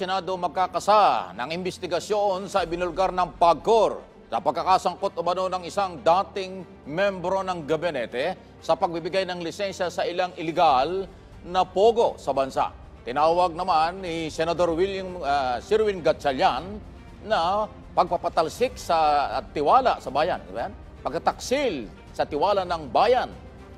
Senado magkakasa ng investigasyon sa ibinulgar ng PAGCOR sa pagkakasangkot umano ng isang dating membro ng gabinete sa pagbibigay ng lisensya sa ilang ilegal na pogo sa bansa. Tinawag naman ni Senador William uh, Sirwin Gatsalyan na pagpapatalsik sa at tiwala sa bayan, pagkataksil sa tiwala ng bayan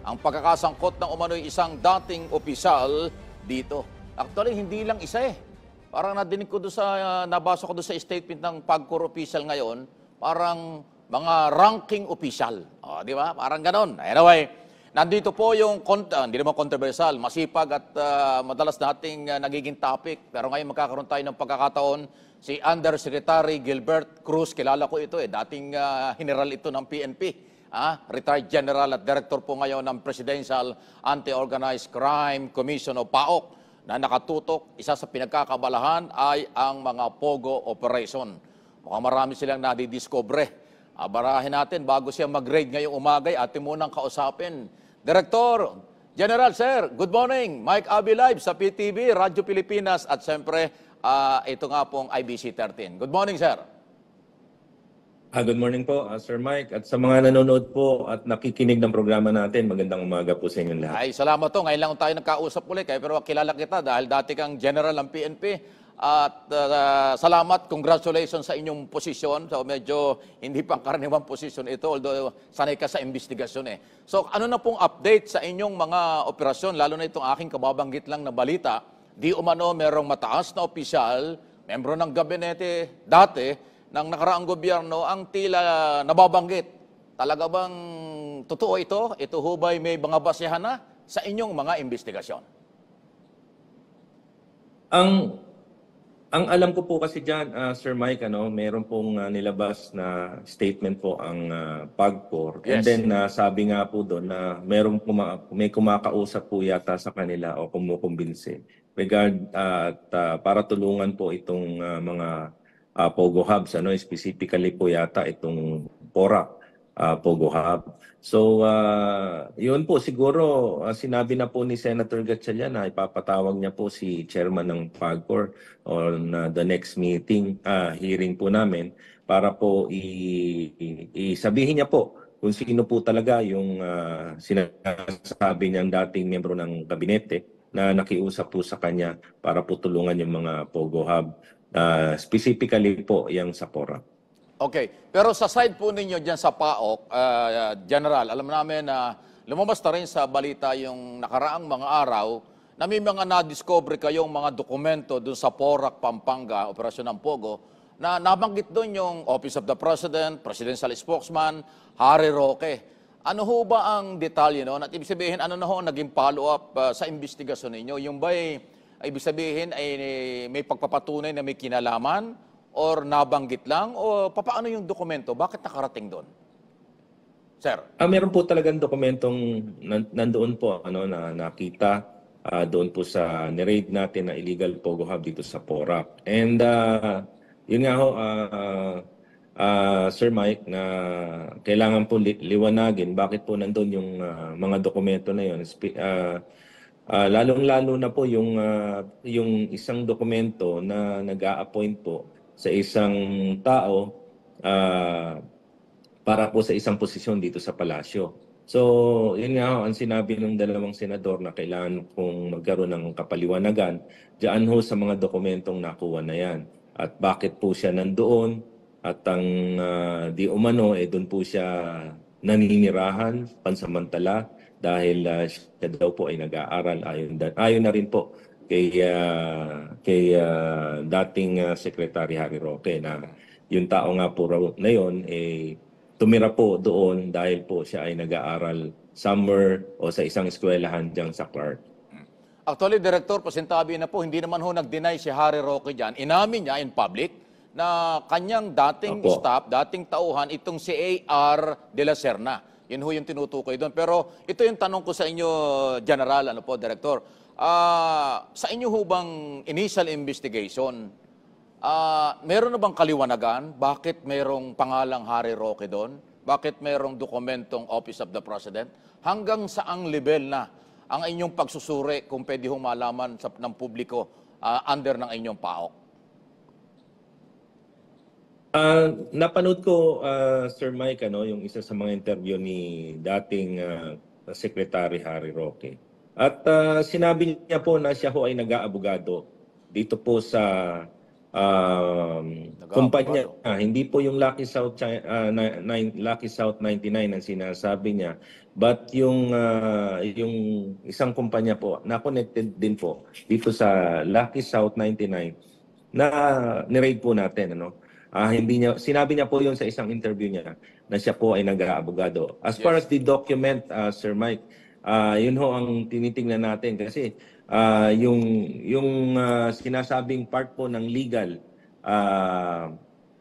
ang pagkakasangkot ng umano'y isang dating opisyal dito. Actually, hindi lang isa eh. Parang nadinig ko doon sa, uh, nabasa ko doon sa statement ng PAGCOR official ngayon, parang mga ranking official. O, oh, di ba? Parang ganon. Anyway, nandito po yung, uh, hindi naman controversial, masipag at uh, madalas nating uh, nagiging topic. Pero ngayon magkakaroon tayo ng pagkakataon si Undersecretary Gilbert Cruz. Kilala ko ito eh, dating uh, general ito ng PNP ah, retired general at director po ngayon ng Presidential Anti-Organized Crime Commission o PAOK na nakatutok, isa sa pinagkakabalahan ay ang mga pogo operation. Mukhang marami silang nadidiskobre. Abarahin natin bago siya mag-raid ngayong umagay, atin munang kausapin. Direktor, General Sir, good morning. Mike Abi Live sa PTV, Radyo Pilipinas at siyempre uh, ah, ito nga pong IBC 13. Good morning, Sir. Ah, good morning po, ah, Sir Mike. At sa mga nanonood po at nakikinig ng programa natin, magandang umaga po sa inyong lahat. Ay, salamat to. Ngayon lang tayo nagkausap ulit. Kaya eh. pero kilala kita dahil dati kang general ng PNP. At ah, salamat, congratulations sa inyong posisyon. So medyo hindi pang pangkaraniwang posisyon ito, although sanay ka sa investigasyon eh. So ano na pong update sa inyong mga operasyon, lalo na itong aking kababanggit lang na balita, di umano merong mataas na opisyal, membro ng gabinete dati, ng nakaraang gobyerno ang tila nababanggit. Talaga bang totoo ito? Ito ho ba'y may mga basehan na sa inyong mga investigasyon? Ang ang alam ko po kasi diyan uh, ah, Sir Mike ano, meron pong uh, nilabas na statement po ang uh, PAGCOR. Yes. And then uh, sabi nga po doon na merong kuma- may kumakausap po yata sa kanila o kumukumbinsi regard uh, at uh, para tulungan po itong uh, mga uh, Pogo Hubs, ano, specifically po yata itong PORA, uh, Pogo Hub. So, uh, yun po, siguro uh, sinabi na po ni Senator Gatchalian na ipapatawag niya po si chairman ng PAGCOR on uh, the next meeting, uh, hearing po namin para po i- i- isabihin niya po kung sino po talaga yung uh, sinasabi niyang dating membro ng kabinete na nakiusap po sa kanya para po tulungan yung mga Pogo Hub Uh, specifically po yung sa PORA. Okay. Pero sa side po ninyo dyan sa PAOK, uh, ah, General, alam namin na uh, lumabas na rin sa balita yung nakaraang mga araw na may mga na-discover kayong mga dokumento dun sa PORAC, Pampanga, Operasyon ng Pogo, na nabanggit dun yung Office of the President, Presidential Spokesman, Harry Roque. Ano ho ba ang detalye noon? At ibig sabihin, ano na ho naging follow-up uh, sa investigasyon ninyo? Yung ba'y ibig sabihin ay eh, may pagpapatunay na may kinalaman or nabanggit lang o papaano yung dokumento? Bakit nakarating doon? Sir. Ah, meron po talagang dokumentong nandoon po ano na nakita uh, doon po sa nirade natin na illegal pogo hub dito sa Porac. And uh, yun nga ho uh, uh, Sir Mike na kailangan po li- liwanagin bakit po nandoon yung uh, mga dokumento na yun. Sp- uh, Uh, lalong-lalo na po yung uh, yung isang dokumento na nag-a-appoint po sa isang tao uh, para po sa isang posisyon dito sa palasyo. So, yun nga ang sinabi ng dalawang senador na kailangan kung magkaroon ng kapaliwanagan diyan ho sa mga dokumentong nakuha na yan. At bakit po siya nandoon at ang uh, di umano, eh doon po siya naninirahan, pansamantala dahil uh, siya daw po ay nag-aaral ayon, ayon na rin po kay uh, kay uh, dating uh, secretary Harry Roque na yung tao nga po raw na yon eh tumira po doon dahil po siya ay nag-aaral summer o sa isang eskwelahan diyan sa Clark. Actually, Director, pasintabi na po, hindi naman ho nag-deny si Harry Roque dyan. Inamin niya in public na kanyang dating Opo. staff, dating tauhan, itong si A.R. De La Serna. Yun ho yung tinutukoy doon. Pero ito yung tanong ko sa inyo, General, ano po, Director. Uh, sa inyo ho bang initial investigation, uh, meron na bang kaliwanagan? Bakit merong pangalang Harry Roque doon? Bakit merong dokumentong Office of the President? Hanggang saang level na ang inyong pagsusuri kung pwede hong malaman sa, ng publiko uh, under ng inyong paok? Uh, napanood ko, uh, Sir Mike, ano, yung isa sa mga interview ni dating uh, Secretary Harry Roque. At uh, sinabi niya po na siya ho ay nag-aabogado dito po sa uh, kumpanya. Ah, hindi po yung Lucky South, China, uh, nine, Lucky South 99 ang sinasabi niya. But yung, uh, yung isang kumpanya po na connected din po dito sa Lucky South 99 na uh, nirade po natin. Ano? Uh, hindi niya sinabi niya po 'yon sa isang interview niya na siya po ay nag-aabogado. As yes. far as the document, uh, Sir Mike, uh, 'yun ho ang tinitingnan natin kasi uh, yung yung uh, sinasabing part po ng legal uh,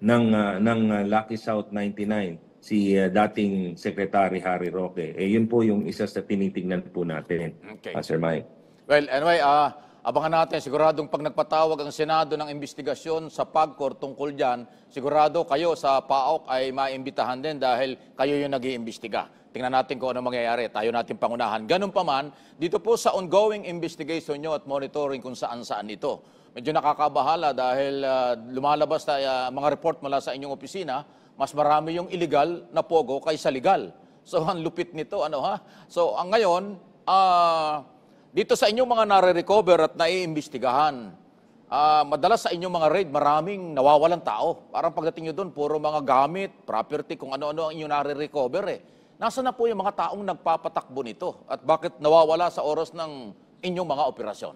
ng uh, ng Lucky South 99 si uh, dating Secretary Harry Roque. Eh yun po yung isa sa tinitingnan po natin. Okay. Uh, Sir Mike. Well, anyway, uh, Abangan natin, siguradong pag nagpatawag ang Senado ng investigasyon sa PAGCOR tungkol dyan, sigurado kayo sa PAOK ay maimbitahan din dahil kayo yung nag iimbestiga Tingnan natin kung ano mangyayari. Tayo natin pangunahan. Ganun pa man, dito po sa ongoing investigation nyo at monitoring kung saan-saan ito. Medyo nakakabahala dahil uh, lumalabas na, uh, mga report mula sa inyong opisina, mas marami yung illegal na pogo kaysa legal. So, ang lupit nito, ano ha? So, ang ngayon, ah... Uh, dito sa inyong mga nare-recover at naiimbestigahan, uh, madalas sa inyong mga raid, maraming nawawalan tao. Parang pagdating nyo doon, puro mga gamit, property, kung ano-ano ang inyong nare-recover eh. Nasaan na po yung mga taong nagpapatakbo nito? At bakit nawawala sa oras ng inyong mga operasyon?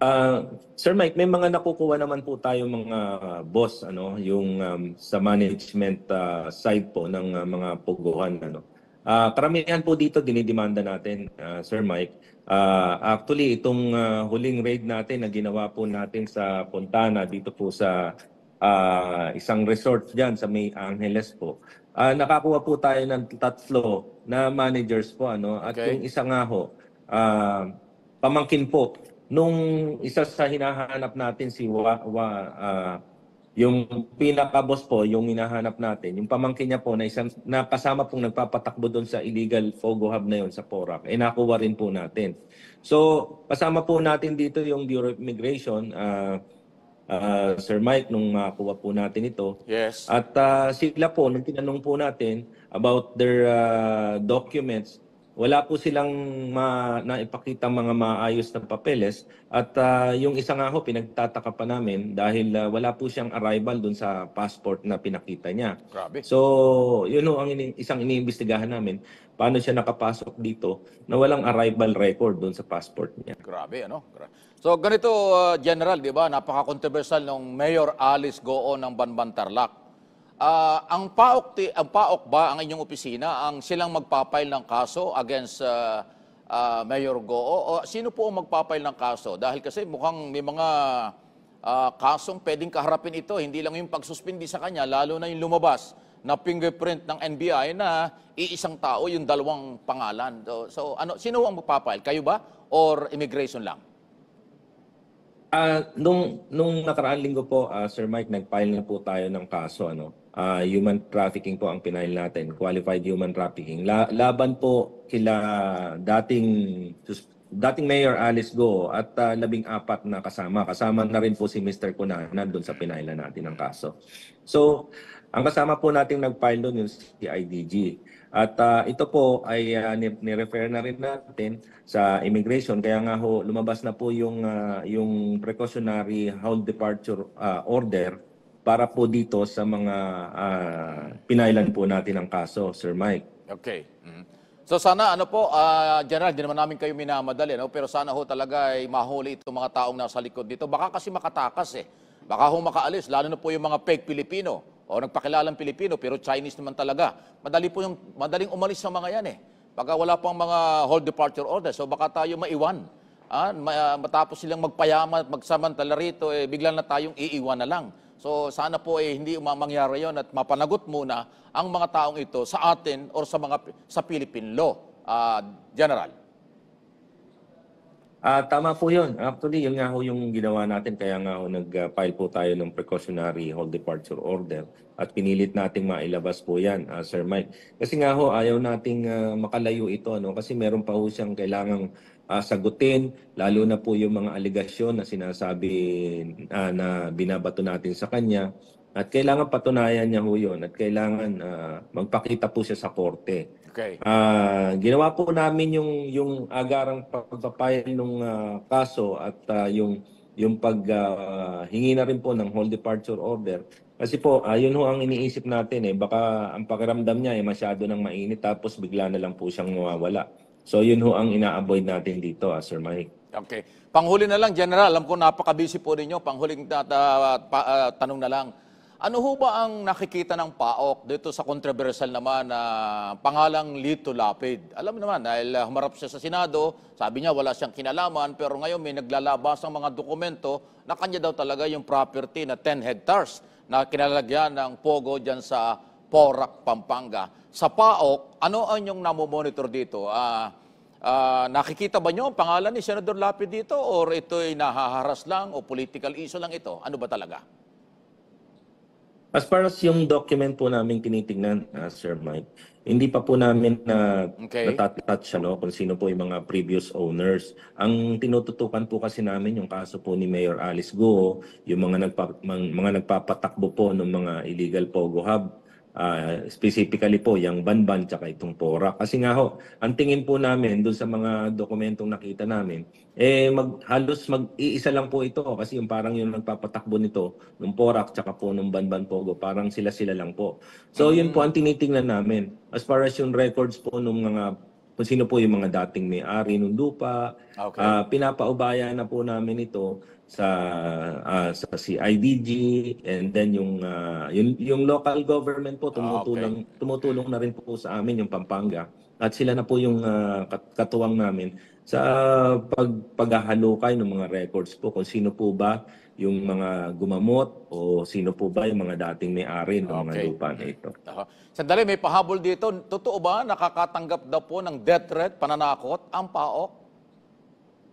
Uh, Sir Mike, may mga nakukuha naman po tayo mga boss ano, yung um, sa management uh, side po ng uh, mga puguhan ano. Uh, karamihan po dito dinidemanda natin, uh, Sir Mike. Uh, actually, itong uh, huling raid natin na ginawa po natin sa Pontana dito po sa uh, isang resort dyan sa May Angeles po, uh, nakakuha po tayo ng tatlo na managers po. ano At okay. yung isa nga ho, uh, pamangkin po nung isa sa hinahanap natin si Wa, Wa uh, yung pinaka-boss po, yung hinahanap natin, yung pamangkin niya po na isang nakasama pong nagpapatakbo doon sa illegal Fogo Hub na yon sa Porac, eh nakuha rin po natin. So, kasama po natin dito yung Bureau of Immigration, uh, uh, Sir Mike, nung makuha po natin ito. Yes. At uh, sila po, nung tinanong po natin about their uh, documents, wala po silang ma, naipakita mga maayos na papeles at uh, yung isa nga ho pinagtataka pa namin dahil uh, wala po siyang arrival doon sa passport na pinakita niya. Grabe. So, yun ho ang ini- isang iniimbestigahan namin paano siya nakapasok dito na walang arrival record doon sa passport niya. Grabe ano? Gra- So ganito uh, general, 'di ba? Napaka-controversial ng Mayor Alice Goon ng Banban Tarlac Uh, ang PAOK ang PAOK ba ang inyong opisina ang silang magpapail ng kaso against uh, uh, Mayor Goo o sino po ang magpapail ng kaso dahil kasi mukhang may mga uh, kasong pwedeng kaharapin ito hindi lang yung pagsuspindi sa kanya lalo na yung lumabas na fingerprint ng NBI na iisang tao yung dalawang pangalan so, so ano sino ang magpapail kayo ba or immigration lang Uh, nung, nung nakaraang linggo po, uh, Sir Mike, nag-file na po tayo ng kaso. Ano? Uh, human trafficking po ang pinail natin, qualified human trafficking. La- laban po kila dating dating Mayor Alice Go at uh, labing apat na kasama. Kasama na rin po si Mr. Kunana doon sa pinaila natin ng kaso. So, ang kasama po nating nag-file doon yung si at uh, ito po ay uh, ni-refer na rin natin sa immigration kaya nga ho lumabas na po yung uh, yung precautionary hold departure uh, order para po dito sa mga uh, pinailan po natin ang kaso, Sir Mike. Okay. Mm-hmm. So sana ano po, uh, General, di naman namin kayo minamadali, no? pero sana ho talaga ay mahuli itong mga taong nasa likod dito. Baka kasi makatakas eh. Baka ho makaalis, lalo na po yung mga fake Pilipino. O nagpakilalang Pilipino pero Chinese naman talaga. Madali po yung, madaling umalis sa mga yan eh. Pagka wala pang mga hold departure order, so baka tayo maiwan. Ah, matapos silang magpayaman at magsamantala rito, eh, bigla na tayong iiwan na lang. So sana po eh, hindi umamangyari yon at mapanagot muna ang mga taong ito sa atin or sa mga sa Philippine law, uh, General. Uh, tama po yun. Actually, yun nga ho yung ginawa natin. Kaya nga ho nag-file po tayo ng precautionary hold departure order. At pinilit nating mailabas po yan, uh, Sir Mike. Kasi nga ho, ayaw nating uh, makalayo ito. No? Kasi meron pa ho siyang kailangang uh, sagutin. Lalo na po yung mga aligasyon na sinasabi uh, na binabato natin sa kanya. At kailangan patunayan niya ho yun. At kailangan uh, magpakita po siya sa korte Okay. Uh, ginawa po namin yung yung agarang pagpapayal ng uh, ah, kaso at uh, yung yung paghingi uh, na rin po ng whole departure order kasi po ayun uh, ho ang iniisip natin eh baka ang pakiramdam niya eh masyado nang mainit tapos bigla na lang po siyang mawawala. So yun ho ang ina-avoid natin dito, ah, Sir Mike. Okay. Panghuli na lang, General, alam ko napaka-busy po ninyo. Panghuling ta- uh, tanong na lang. Ano ho ba ang nakikita ng PAOK dito sa controversial naman na pangalang Lito Lapid? Alam naman, dahil ah, humarap siya sa Senado, sabi niya wala siyang kinalaman, pero ngayon may naglalabas ang mga dokumento na kanya daw talaga yung property na 10 hectares na kinalagyan ng Pogo dyan sa Porac, Pampanga. Sa PAOK, ano ang yung namomonitor dito? Ah, Uh, nakikita ba niyo ang pangalan ni Senador Lapid dito or ito ay nahaharas lang o political issue lang ito? Ano ba talaga? As far as yung document po namin tinitingnan, uh, Sir Mike, hindi pa po namin na okay. natatouch ano, kung sino po yung mga previous owners. Ang tinututukan po kasi namin yung kaso po ni Mayor Alice Go, yung mga, nagpa, mga, mga nagpapatakbo po ng mga illegal Pogo Hub uh, specifically po yung Banban tsaka itong Pora. Kasi nga ho, ang tingin po namin doon sa mga dokumentong nakita namin, eh mag, halos mag-iisa lang po ito kasi yung parang yung nagpapatakbo nito, ng Pora tsaka po ng Banban Pogo, parang sila-sila lang po. So yun po mm. ang tinitingnan namin. As far as yung records po ng mga kung sino po yung mga dating may-ari ng lupa. Okay. Uh, ah, pinapaubaya na po namin ito sa uh, sa CIDG and then yung uh, ah, yung, yung local government po tumutulong okay. tumutulong na rin po sa amin yung Pampanga at sila na po yung uh, katuwang namin sa uh, pag paghahalukay ng mga records po kung sino po ba yung mga gumamot o sino po ba yung mga dating may-ari ng mga lupa na ito. Sandali, may pahabol dito. Totoo ba nakakatanggap daw po ng death threat, pananakot, ang PAOK?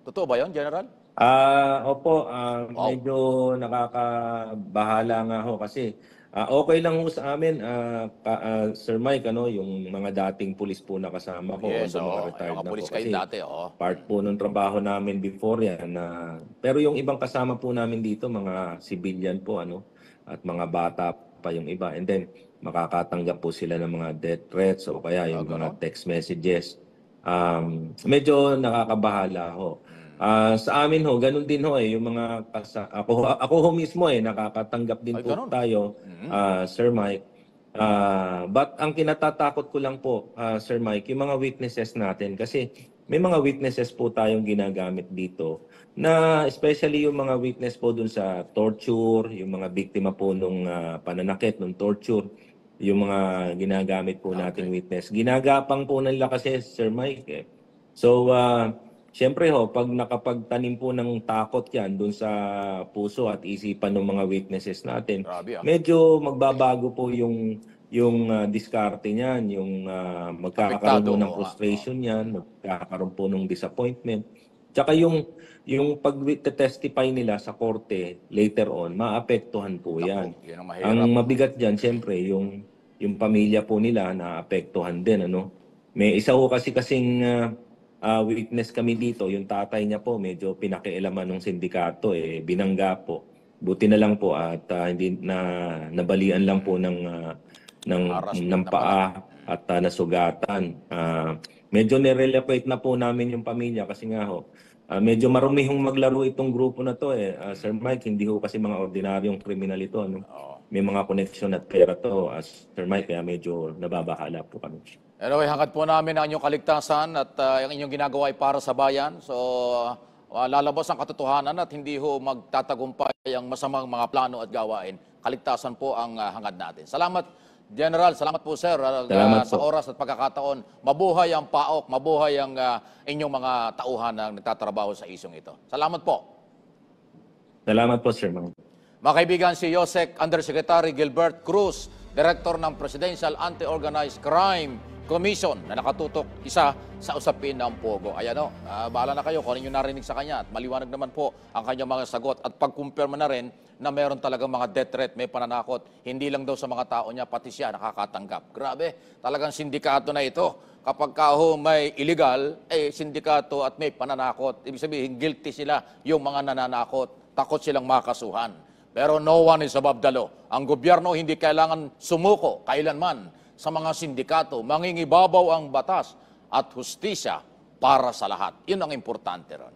Totoo ba yon General? Ah, opo, ah, Wow. medyo nakakabahala nga ho kasi Uh, okay lang ho sa amin, uh, ah, ka, uh, ah, Sir Mike, ano, yung mga dating pulis po na kasama ko. Yes, so, oh, retired mga na pulis po. kayo Kasi dati, oh. part po ng trabaho namin before yan. Uh, pero yung ibang kasama po namin dito, mga civilian po, ano, at mga bata pa yung iba. And then, makakatanggap po sila ng mga death threats o kaya yung okay. mga text messages. Um, medyo nakakabahala ho. Hmm. Uh, sa amin ho, ganun din ho eh, yung mga kasa, ako, ako ho mismo eh, nakakatanggap din Ay, po ganun. tayo, uh, Sir Mike. Uh, but ang kinatatakot ko lang po, uh, Sir Mike, yung mga witnesses natin kasi may mga witnesses po tayong ginagamit dito na especially yung mga witness po dun sa torture, yung mga biktima po nung uh, pananakit, nung torture, yung mga ginagamit po nating witness. Ginagapang po nila kasi, Sir Mike. Eh. So, uh, Siyempre ho, pag nakapagtanim po ng takot yan doon sa puso at isipan ng mga witnesses natin, ah. medyo magbabago po yung yung uh, diskarte niyan, yung uh, magkakaroon po ng frustration ah, niyan, magkakaroon po ng disappointment. Tsaka yung yung pag-testify nila sa korte later on, maapektuhan po 'yan. ang mabigat diyan siyempre yung yung pamilya po nila na apektuhan din ano. May isa ho kasi kasing uh, uh, witness kami dito, yung tatay niya po medyo pinakialaman ng sindikato eh, binangga po. Buti na lang po at uh, hindi na nabalian lang po ng uh, ng Aras, ng paa at uh, nasugatan. Uh, medyo nirelocate na po namin yung pamilya kasi nga ho, Ah, medyo marumihong maglaro itong grupo na to eh. Uh, Sir Mike, hindi ho kasi mga ordinaryong kriminal ito. Ano? May mga connection at pera to, uh, Sir Mike, kaya medyo nababakala po kami. Anyway, hanggat po namin ang inyong kaligtasan at uh, ang inyong ginagawa ay para sa bayan. So, uh, lalabas ang katotohanan at hindi ho magtatagumpay ang masamang mga plano at gawain. Kaligtasan po ang uh, hangad natin. Salamat General, salamat po sir uh, sa po. oras at pagkakataon. Mabuhay ang PAOK, mabuhay ang uh, inyong mga tauhan na nagtatrabaho sa isyong ito. Salamat po. Salamat po sir. Mga kaibigan, si Yosek Undersecretary Gilbert Cruz, Director ng Presidential Anti-Organized Crime Commission na nakatutok isa sa usapin ng Pogo. Ayan o, uh, bahala na kayo kung ano narinig sa kanya at maliwanag naman po ang kanyang mga sagot at pag-compare pagkumpirma na rin na meron talagang mga death threat, may pananakot, hindi lang daw sa mga tao niya, pati siya nakakatanggap. Grabe, talagang sindikato na ito. Kapag kaho may illegal, eh sindikato at may pananakot. Ibig sabihin, guilty sila yung mga nananakot. Takot silang makasuhan. Pero no one is above the law. Ang gobyerno hindi kailangan sumuko kailanman sa mga sindikato, mangingibabaw ang batas at hustisya para sa lahat. Yun ang importante ron.